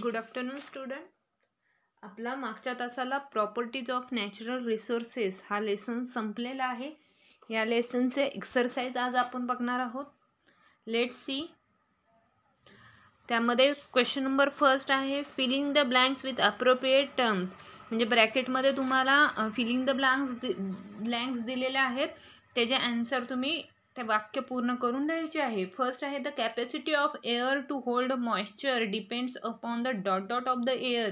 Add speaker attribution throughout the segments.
Speaker 1: Good afternoon student आपला मागच्या तासाला प्रॉपर्टीज ऑफ नॅचरल रिसोर्सेस हा लेसन संपलेला आहे या लेसनचे एक्सरसाइज आज आपण बघणार आहोत लेट सी त्यामध्ये क्वेश्चन नंबर फर्स्ट आहे filling the blanks with appropriate terms म्हणजे ब्रॅकेटमध्ये तुम्हाला filling the blanks the blanks दिलेले आहेत त्याचे ॲन्सर तुम्ही ते वाक्य पूर्ण करून द्यायचे आहे फर्स्ट आहे the capacity of air to hold moisture depends upon the dot dot of the air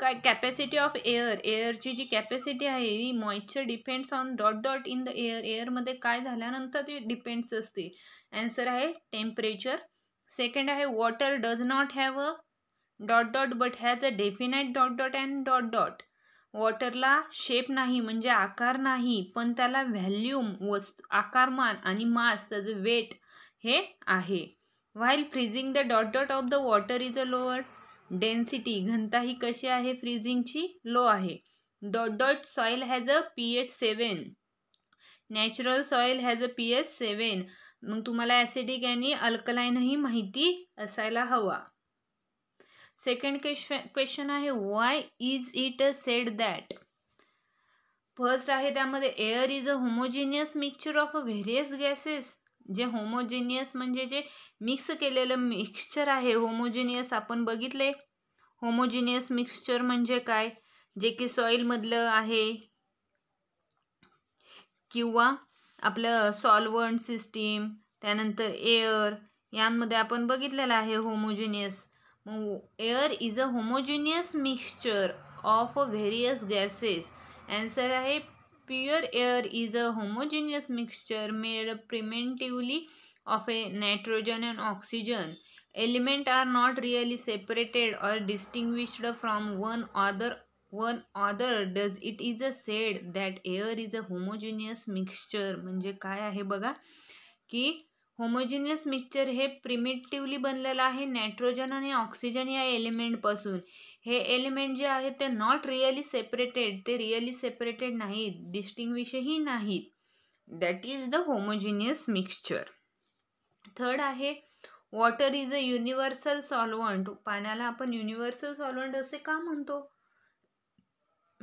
Speaker 1: काय कॅपॅसिटी ऑफ एअर एअरची जी कॅपॅसिटी आहे ही moisture depends on dot dot in the air एअरमध्ये काय झाल्यानंतर ती डिपेंड्स असते ॲन्सर आहे टेम्परेचर सेकंड आहे water does not have a dot dot but has a definite dot dot and dot dot वॉटरला शेप नाही म्हणजे आकार नाही पण त्याला व्हॅल्यूम वस्तू आकारमान आणि मास त्याचं वेट हे आहे while freezing the dot dot of the water is a lower density घनता ही कशी आहे फ्रीजिंगची लो आहे dot dot soil has a P H seven natural soil has a P H seven मग तुम्हाला ॲसिडिक आणि अल्कलाईनही माहिती असायला हवा सेकंड क्वेश्चन क्वेश्चन आहे why is it a said that first आहे त्यामध्ये air is a homogeneous mixture of a various gases जे होमोजिनियस म्हणजे जे मिक्स केलेलं मिक्सचर आहे होमोजिनियस आपण बघितले होमोजिनियस मिक्सचर म्हणजे काय जे की सॉईलमधलं आहे किंवा आपलं सॉल्वंट सिस्टीम त्यानंतर एअर यांमध्ये आपण बघितलेलं आहे homogeneous air is a homogeneous mixture of various gases answer आहे pure air is a homogeneous mixture made primarily of a nitrogen and oxygen element are not really separated or distinguished from one other one other does it is a said that air is a homogeneous mixture म्हणजे काय आहे बघा की homogeneous mixture हे प्रिमेटिवली बनलेलं आहे nitrogen आणि oxygen या एलिमेंटपासून हे एलिमेंट जे आहे ते नॉट रिअली सेपरेटेड ते रिअली सेपरेटेड नाहीत डिस्टिंग्विशही नाहीत that is the homogeneous mixture third आहे water is a universal solvent पाण्याला आपण युनिव्हर्सल सॉल्वंट असे का म्हणतो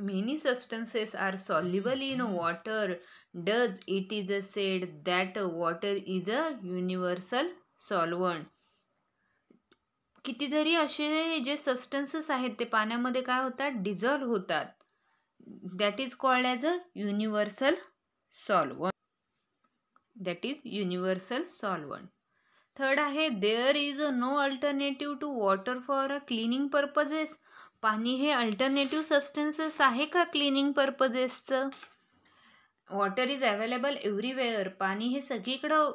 Speaker 1: many substances are soluble in water does it is a said that water is a universal solvent कितीतरी असे जे सबस्टन्सेस आहेत ते पाण्यामध्ये काय होतात डिझॉल्व्ह होतात that is called as a universal solvent that is universal solvent third आहे there is a no alternative to water for a cleaning purposes पाणी हे अल्टरनेटिव्ह सबस्टन्सेस आहे का क्लिनिंग पर्पजेसचं वॉटर इज अवेलेबल एव्हरीवेअर पाणी हे सगळीकडं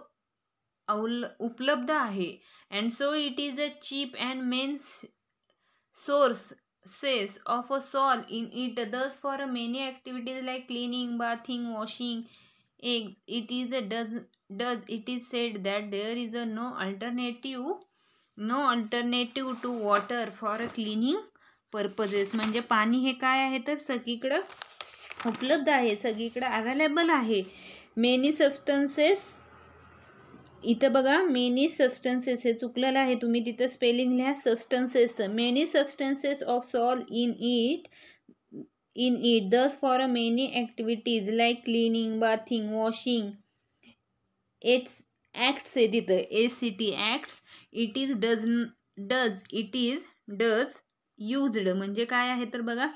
Speaker 1: अवल उपलब्ध आहे and so it is a cheap and main sources of a sol in it does for a many activities like cleaning bathing washing egg it is a does does it is said that there is a no alternative no alternative to water for a cleaning purposes म्हणजे पाणी हे काय आहे तर सगळीकडं उपलब्ध आहे सगळीकडे अवेलेबल आहे मेनी सबस्टन्सेस इथं बघा मेनी सबस्टन्सेस हे चुकलेलं आहे तुम्ही तिथं स्पेलिंग लिहा सबस्टन्सेसचं many substances of sol in it in it does for a many activities like cleaning bathing washing eats acts आहे तिथं A C T acts it is does does it is does used म्हणजे काय आहे तर बघा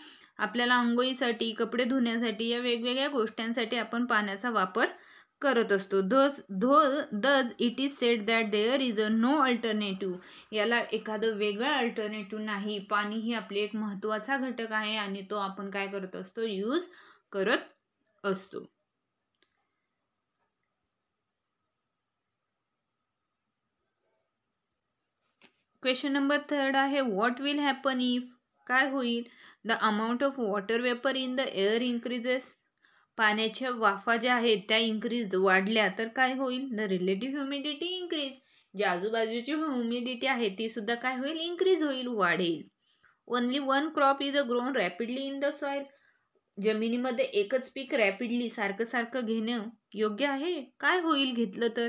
Speaker 1: आपल्याला आंघोळीसाठी कपडे धुण्यासाठी या वेगवेगळ्या गोष्टींसाठी आपण पाण्याचा वापर करत असतो धस धो does it is said that there is a no alternative याला एखादं वेगळं अल्टरनेटिव्ह नाही पाणी ही आपली एक महत्त्वाचा घटक आहे आणि तो आपण काय करत असतो यूज करत असतो क्वेश्चन नंबर थर्ड आहे व्हॉट विल हॅपन इफ काय होईल the amount of water vapour in the air increases पाण्याच्या वाफा ज्या आहेत त्या इन्क्रीज वाढल्या तर काय होईल द रिलेटिव्ह ह्युमिडिटी इन्क्रीज जी आजूबाजूची ह्युमिडिटी आहे ती सुद्धा काय होईल इन्क्रीज होईल वाढेल only one crop is a grown rapidly in the soil जमिनीमध्ये एकच पीक रॅपिडली सारखं सारखं घेणं योग्य आहे काय होईल घेतलं तर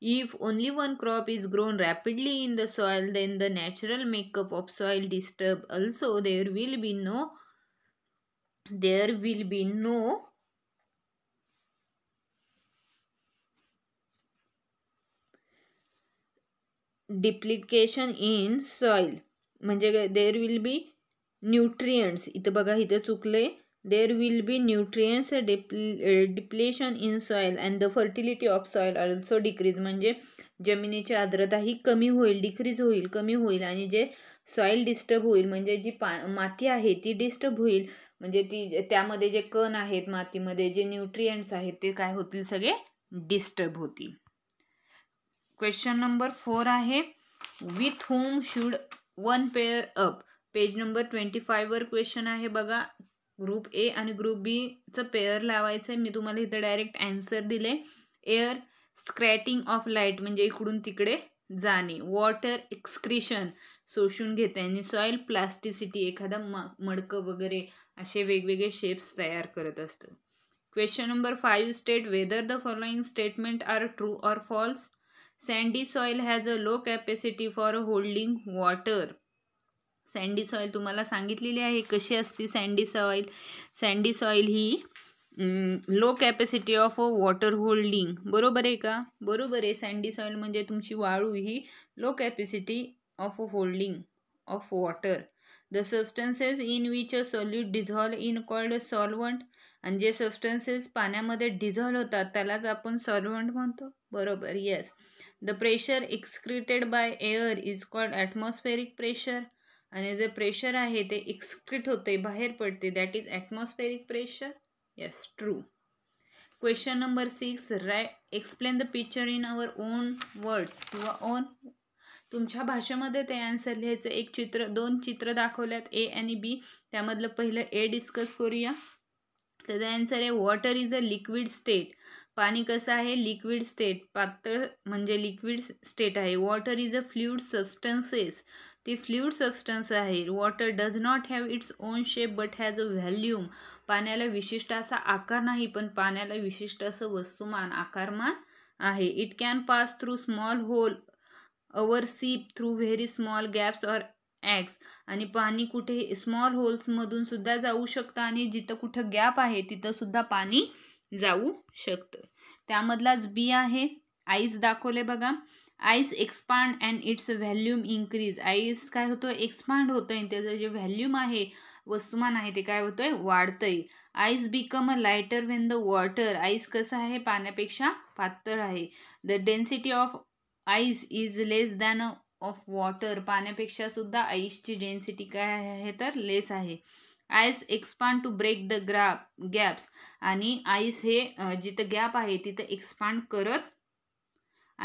Speaker 1: If only one crop is grown rapidly in the soil, then the natural makeup of soil disturb. Also, there will be no there will be no डिप्लिकेशन in soil. म्हणजे there will be nutrients. इथं बघा इथं चुकले there will be nutrients eh, eh, depletion in soil and the fertility of soil also decrease म्हणजे जमिनीची आर्द्रता ही कमी होईल डिक्रीज होईल कमी होईल आणि जे सॉईल डिस्टर्ब होईल म्हणजे जी पा माती आहे ती डिस्टर्ब होईल म्हणजे ती त्यामध्ये जे कण आहेत मातीमध्ये जे न्यूट्रियंट्स आहेत ते काय होतील सगळे डिस्टर्ब होतील क्वेश्चन नंबर फोर आहे with home should one pair up page number twenty five question आहे बघा ग्रुप ए आणि ग्रुप बीचं पेअर लावायचं आहे मी तुम्हाला इथं डायरेक्ट अँसर दिले एअर स्क्रॅटिंग ऑफ लाईट म्हणजे इकडून तिकडे जाणे वॉटर एक्सक्रिशन शोषून घेते आणि सॉईल प्लास्टिसिटी एखादा म मडकं वगैरे असे वेगवेगळे शेप्स तयार करत असतं question number five state whether the following statement are true or false sandy soil has a low capacity for holding water sandy soil तुम्हाला सांगितलेली आहे कशी असती सँडी सॉईल सँडी सॉईल ही low capacity of water holding बरोबर आहे का बरोबर आहे सँडी सॉइल म्हणजे तुमची वाळू ही low capacity of holding of water the substances in which a solute dissolve in called solvent आणि जे सबस्टन्सेस पाण्यामध्ये डिझॉल्व होतात त्यालाच आपण सॉल्वंट म्हणतो बरोबर yes the pressure exerted by air is called atmospheric pressure आणि जे प्रेशर आहे ते एक्सक्रीट होते बाहेर पडते that is atmospheric pressure yes true question number six write explain the picture in our own words किंवा ओन तुमच्या भाषेमध्ये ते आन्सर लिहायचं एक चित्र दोन चित्र दाखवल्यात ए आणि बी त्यामधलं पहिलं ए डिस्कस करूया त्याचा आन्सर आहे water is a liquid state पाणी कसं आहे लिक्विड स्टेट पातळ म्हणजे लिक्विड स्टेट आहे water is a fluid substances ते फ्ल्युड सबस्टन्स आहे water does not have its own shape but has a volume पाण्याला विशिष्ट असा आकार नाही पण पाण्याला विशिष्ट असं वस्तुमान आकारमान आहे it can pass through small hole or seep through very small gaps or cracks आणि पाणी कुठे स्मॉल होल्समधून सुद्धा जाऊ शकतं आणि जिथं कुठं गॅप आहे तिथं सुद्धा पाणी जाऊ शकतं त्यामधलाच बी आहे आईज दाखवले बघा ice expand and its volume increase ice काय होतं एक्सपांड होतं आणि त्याचं जे व्हॅल्यूम आहे वस्तुमान आहे ते काय होतंय आहे ice become a lighter when the water ice कसं आहे पाण्यापेक्षा पातळ आहे the density of ice is less than of water पाण्यापेक्षा सुद्धा आईसची डेन्सिटी काय आहे तर लेस आहे ice expand to break the grab gaps आणि आईस हे जिथं गॅप आहे तिथं एक्सपांड करत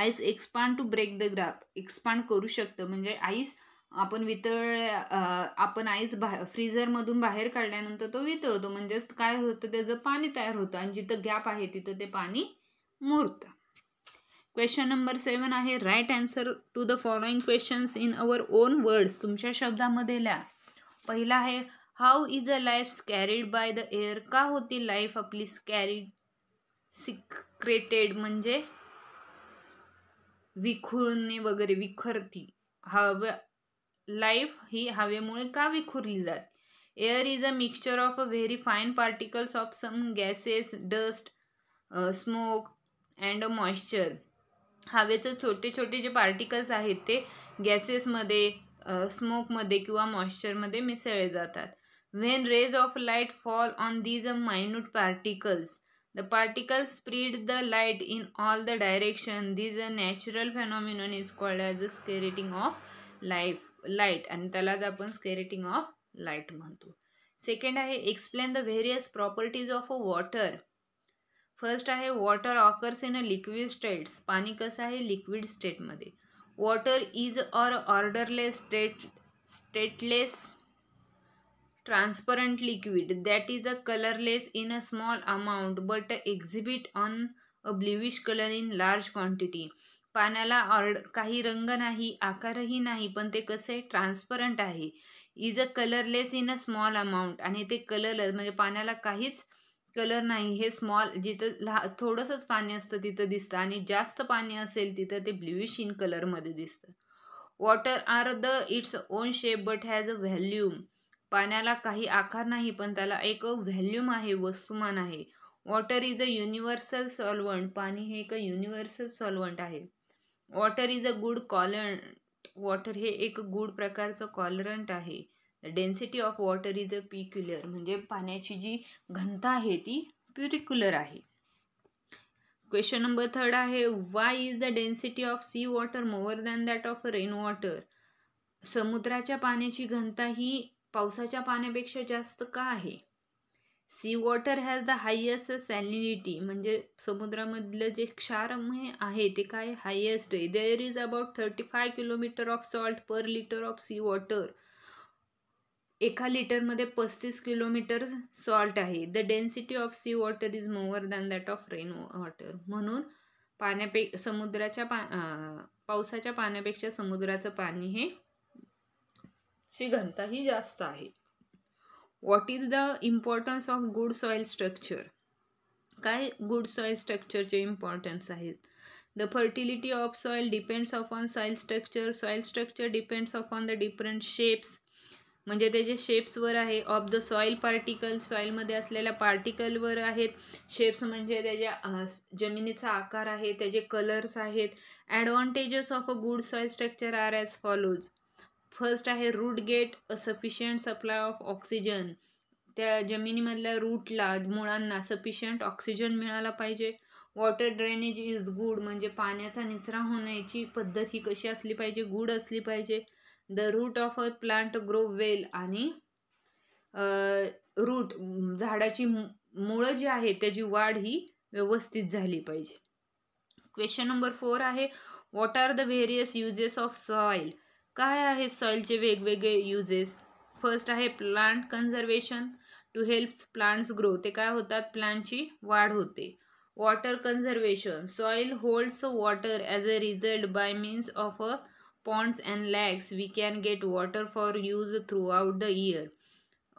Speaker 1: ice expand to break the graph expand करू शकतं म्हणजे आईस आपण वितळ आपण आईस बाहेर फ्रीझरमधून बाहेर काढल्यानंतर तो वितळतो म्हणजेच काय होतं त्याचं पाणी तयार होतं आणि जिथं गॅप आहे तिथं ते पाणी मुरतं क्वेश्चन नंबर सेवन आहे right answer to the following questions in our own words तुमच्या शब्दामध्ये लिहा पहिला आहे how is a life scattered by the air का होती लाईफ आपली स्कॅरीड सिक्रेटेड म्हणजे विखुरणे वगैरे विखरती हावे लाईफ ही हवेमुळे का विखुरली जात air is a mixture of a very fine particles of some gases dust smoke and moisture हवेचे छोटे छोटे जे पार्टिकल्स आहेत ते गॅसेसमध्ये स्मोकमध्ये किंवा मॉइश्चरमध्ये मिसळले जातात when rays of light fall on these a minute particles the particle spread the light in all the direction this a natural phenomenon is called as a scattering of life light आणि त्यालाच आपण scattering of light म्हणतो second आहे explain the various properties of a water first आहे water occurs in a liquid states पाणी कसं आहे liquid स्टेटमध्ये water is or orderless state stateless transparent liquid that is a colorless in a small amount but exhibit on a bluish color in large quantity पाण्याला ऑर्ड काही रंग नाही आकारही नाही पण ते कसं आहे ट्रान्सपरंट आहे is a colourless in a small amount आणि ते कलरलेस म्हणजे पाण्याला काहीच कलर नाही हे स्मॉल जिथं लहा थोडंसंच पाणी असतं तिथं दिसतं आणि जास्त पाणी असेल तिथं ते ब्ल्युश इन कलरमध्ये दिसतं water are the its own shape but has a volume पाण्याला काही आकार नाही पण त्याला एक व्हॅल्यूम आहे वस्तुमान आहे water is a universal solvent पाणी हे एक युनिव्हर्सल सॉल्वंट आहे water is a good colourant water हे एक गुड प्रकारचं कॉलरंट आहे density of water is a peculiar म्हणजे पाण्याची जी घनता आहे ती प्युरिक्युलर आहे क्वेश्चन नंबर थर्ड आहे why is the density of sea water more than that of rain water समुद्राच्या पाण्याची घनता ही पावसाच्या पाण्यापेक्षा जास्त का आहे sea water has the highest salinity म्हणजे समुद्रामधलं जे क्षारमय आहे ते काय हायेस्ट आहे there is about thirty five kilometre of salt per litre of sea water एका लिटरमध्ये पस्तीस किलोमीटर सॉल्ट आहे the density of sea water is more than that of rain water म्हणून पाण्यापे समुद्राच्या पा पावसाच्या पाण्यापेक्षा समुद्राचं पाणी हे ची ही जास्त आहे what is the importance of good soil structure काय गुड सॉईल स्ट्रक्चरचे इम्पॉर्टन्स आहेत the fertility of soil depends of on soil structure soil structure depends of on the different shapes म्हणजे त्याचे शेप्सवर आहे ऑफ द सॉईल पार्टिकल सॉईलमध्ये असलेल्या पार्टिकलवर आहेत शेप्स म्हणजे त्याच्या जमिनीचा आकार आहे त्याचे कलर्स आहेत advantages of a good soil structure are as follows first आहे root get a sufficient supply of oxygen त्या जमिनीमधल्या रूटला मुळांना सफिशियंट ऑक्सिजन मिळाला पाहिजे वॉटर ड्रेनेज इज गुड म्हणजे पाण्याचा निचरा होण्याची पद्धत ही कशी असली पाहिजे गुड असली पाहिजे the root of a plant grow well आणि रूट झाडाची मुळं जी आहे त्याची वाढ ही व्यवस्थित झाली पाहिजे क्वेश्चन नंबर फोर आहे what are the various uses of soil काय आहे सॉईलचे वेगवेगळे युजेस फर्स्ट आहे plant conservation to help plants grow ते काय होतात प्लांटची वाढ होते water conservation soil holds water as a result by means of a ponds and lakes we can get water for use throughout the year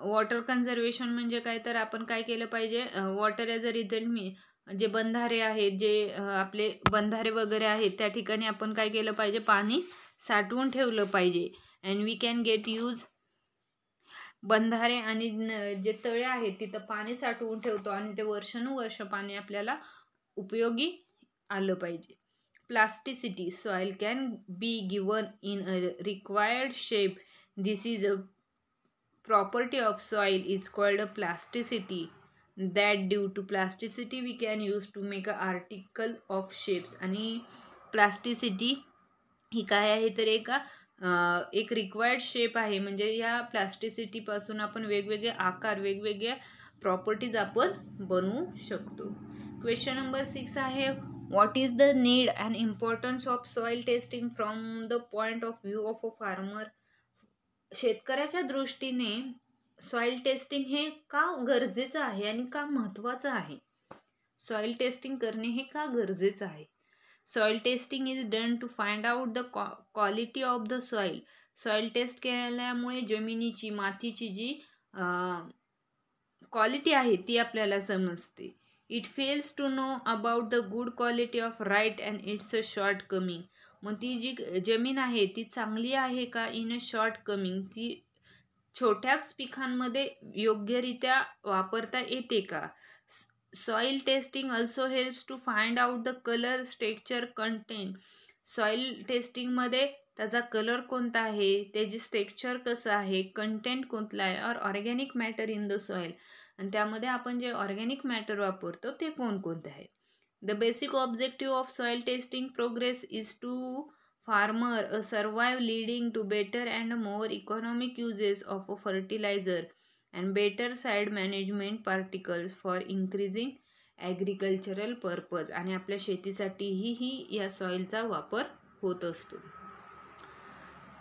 Speaker 1: water conservation म्हणजे काय तर आपण काय केलं पाहिजे वॉटर ॲज अ रिझल्ट मी जे बंधारे आहेत जे आपले बंधारे वगैरे आहेत त्या ठिकाणी आपण काय केलं पाहिजे पाणी साठवून ठेवलं पाहिजे and we can get use बंधारे आणि जे तळे आहेत तिथं पाणी साठवून ठेवतो आणि ते वर्षानुवर्ष पाणी आपल्याला उपयोगी आलं पाहिजे plasticity soil can be given in a required shape this is a property of soil is called a plasticity that due to plasticity we can use to make a article of shapes आणि प्लास्टिसिटी ही काय आहे तर एका एक required shape आहे म्हणजे या प्लास्टिसिटीपासून आपण वेगवेगळे आकार वेगवेगळ्या प्रॉपर्टीज आपण बनवू शकतो क्वेश्चन नंबर सिक्स आहे what is the need and importance of soil testing from the point of view of a farmer शेतकऱ्याच्या दृष्टीने सॉईल टेस्टिंग हे का गरजेचं आहे आणि का महत्त्वाचं आहे सॉइल टेस्टिंग करणे हे का गरजेचं आहे soil testing is done to find out the quality of the soil soil test केल्यामुळे जमिनीची मातीची जी क्वालिटी आहे ती आपल्याला समजते it fails to know about the good quality of right and it's a shortcoming मग ती जी जमीन आहे ती चांगली आहे का इन अ शॉर्ट कमिंग ती छोट्याच पिकांमध्ये योग्यरित्या वापरता येते का soil testing also helps to find out the colour structure content soil टेस्टिंगमध्ये त्याचा कलर कोणता आहे त्याची स्टेक्चर कसं आहे कंटेंट कोणतं आहे or organic matter in the soil आणि त्यामध्ये आपण जे ऑर्गॅनिक मॅटर वापरतो ते कोणकोणते आहे the basic objective of soil testing progress is to farmer a survive leading to better and more economic uses of a fertiliser and better side management particles for increasing agricultural purpose आणि आपल्या शेतीसाठीही ही या सॉइलचा वापर होत असतो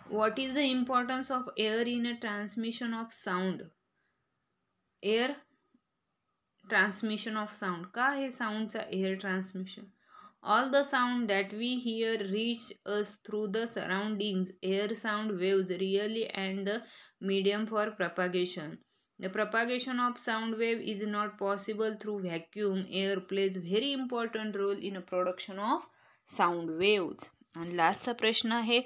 Speaker 1: what is the importance of air in a transmission of sound air transmission of sound का हे साऊंडचा air transmission all the sound that we here reach us through the surroundings air sound waves really and the medium for propagation propagation of of sound is not possible through through vacuum. Plays plays very role in in production of sound waves. आणि लास्टचा प्रश्न आहे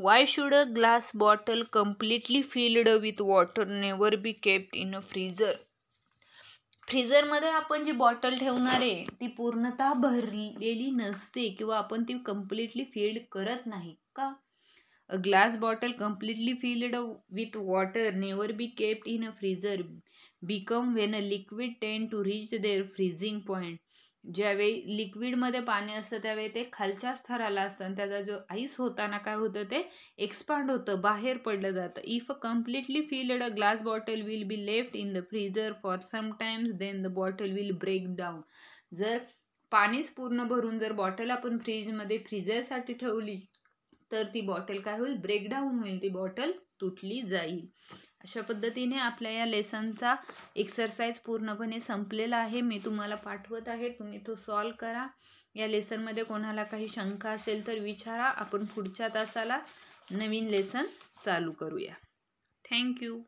Speaker 1: why should a glass bottle completely filled with water never be kept in a freezer फ्रीझरमध्ये आपण जी bottle ठेवणार आहे ती पूर्णतः भरलेली नसते किंवा आपण ती कम्प्लिटली फिल्ड करत नाही का A glass bottle completely filled with water never be kept in a freezer. Become when a liquid tend to reach their freezing point. ज्यावेळी लिक्विडमध्ये पाणी असतं त्यावेळी ते खालच्या स्थराला असतं आणि त्याचा जो आईस होताना काय होतं ते एक्सपांड होतं बाहेर पडलं जातं if a completely filled a glass bottle will be left in the freezer for sometimes then the bottle will break down जर पाणीच पूर्ण भरून जर बॉटल आपण फ्रीजमध्ये फ्रीजरसाठी ठेवली तर ती बॉटल काय होईल ब्रेकडाऊन होईल ती बॉटल तुटली जाईल अशा पद्धतीने आपल्या या लेसनचा एक्सरसाइज पूर्णपणे संपलेला आहे मी तुम्हाला पाठवत आहे तुम्ही तो सॉल्व करा या लेसनमध्ये कोणाला काही शंका असेल तर विचारा आपण पुढच्या तासाला नवीन लेसन चालू करूया थँक्यू